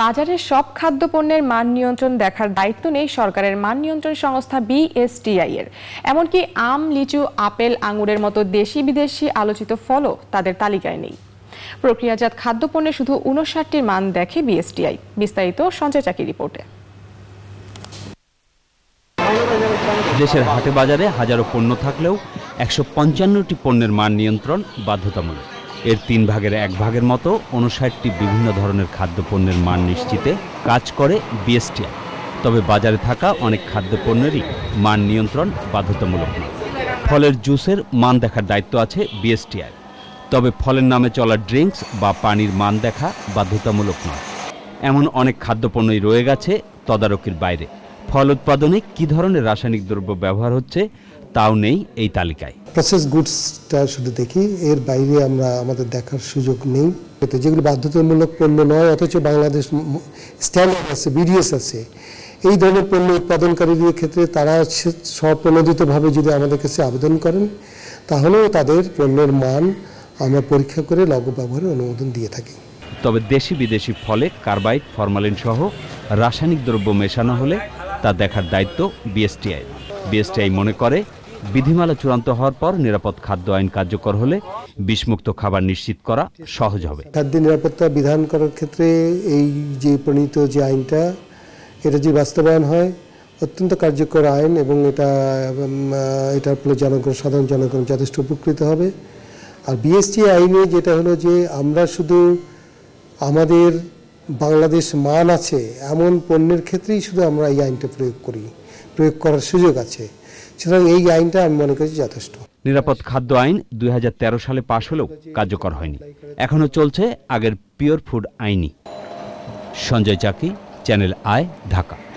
বাজারে সব খাদ্যপণ্যের মান নিয়ন্ত্রণ দেখার দায়িত্ব নেই সরকারের মান নিয়ন্ত্রণ সংস্থা বিএসটিআই এর এমনকি আম লিচু আপেল আঙুরের মতো দেশি বিদেশি আলোচিত ফলও তাদের তালিকায় নেই প্রক্রিয়াজাত খাদ্যপণ্যে শুধু উনষাটটির মান দেখে বিএসটিআই বিস্তারিত সঞ্জয় চাকি রিপোর্টে দেশের হাটে বাজারে হাজারো পণ্য থাকলেও একশো পঞ্চান্নটি পণ্যের মান নিয়ন্ত্রণ বাধ্যতামূলক এর তিন ভাগের এক ভাগের মতো উনষাটটি বিভিন্ন ধরনের খাদ্যপণ্যের মান নিশ্চিতে কাজ করে বিএসটিআই তবে বাজারে থাকা অনেক খাদ্যপণ্যেরই মান নিয়ন্ত্রণ বাধ্যতামূলক নয় ফলের জুসের মান দেখার দায়িত্ব আছে বিএসটিআই তবে ফলের নামে চলা ড্রিঙ্কস বা পানির মান দেখা বাধ্যতামূলক নয় এমন অনেক খাদ্যপণ্যই রয়ে গেছে তদারকির বাইরে ফল উৎপাদনে কি ধরনের রাসায়নিক দ্রব্য ব্যবহার হচ্ছে তাও নেই এই তালিকায় প্রসেস গুডসটা শুধু দেখি এর বাইরে আমরা আমাদের দেখার সুযোগ নেই যেগুলো বাধ্যতামূলক পণ্য নয় অথচ বাংলাদেশ স্ট্যান্ডার্ড আছে বিডিএস আছে এই ধরনের পণ্য উৎপাদনকারীদের ক্ষেত্রে তারা স্বপ্রণোদিতভাবে যদি আমাদের কাছে আবেদন করেন তাহলেও তাদের পণ্যের মান আমরা পরীক্ষা করে লঘু ব্যবহারের অনুমোদন দিয়ে থাকি তবে দেশি বিদেশি ফলে কার্বাইড ফরমালিন সহ রাসায়নিক দ্রব্য মেশানো হলে তা দেখার দায়িত্ব বিএসটিআই বিএসটিআই মনে করে বিধিমালা চূড়ান্ত হওয়ার পর নিরাপদ খাদ্য আইন কার্যকর হলে বিষমুক্ত খাবার নিশ্চিত করা সহজ হবে খাদ্য নিরাপত্তা বিধান করার ক্ষেত্রে এই যে প্রণীত যে আইনটা এটা যে বাস্তবায়ন হয় অত্যন্ত কার্যকর আইন এবং এটা এটার ফলে জনগণ সাধারণ জনগণ যথেষ্ট উপকৃত হবে আর বিএসটি আইনে যেটা হলো যে আমরা শুধু আমাদের বাংলাদেশ মান আছে এমন পণ্যের ক্ষেত্রেই শুধু আমরা এই আইনটা প্রয়োগ করি প্রয়োগ করার সুযোগ আছে সুতরাং এই আইনটা আমি মনে করছি যথেষ্ট নিরাপদ খাদ্য আইন দুই সালে পাশ হলেও কার্যকর হয়নি এখনও চলছে আগের পিওর ফুড আইনি সঞ্জয় চাকি চ্যানেল আয় ঢাকা